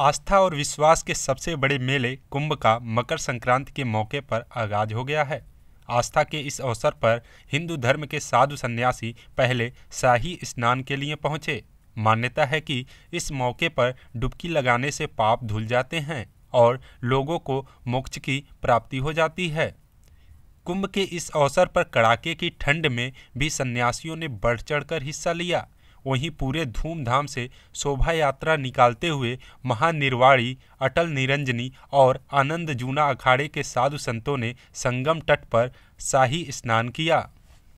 आस्था और विश्वास के सबसे बड़े मेले कुंभ का मकर संक्रांति के मौके पर आगाज हो गया है आस्था के इस अवसर पर हिंदू धर्म के साधु संन्यासी पहले शाही स्नान के लिए पहुंचे मान्यता है कि इस मौके पर डुबकी लगाने से पाप धुल जाते हैं और लोगों को मोक्ष की प्राप्ति हो जाती है कुंभ के इस अवसर पर कड़ाके की ठंड में भी सन्यासियों ने बढ़ चढ़कर हिस्सा लिया वहीं पूरे धूमधाम से शोभा यात्रा निकालते हुए महानिर्वाणी अटल निरंजनी और आनंद जूना अखाड़े के साधु संतों ने संगम तट पर शाही स्नान किया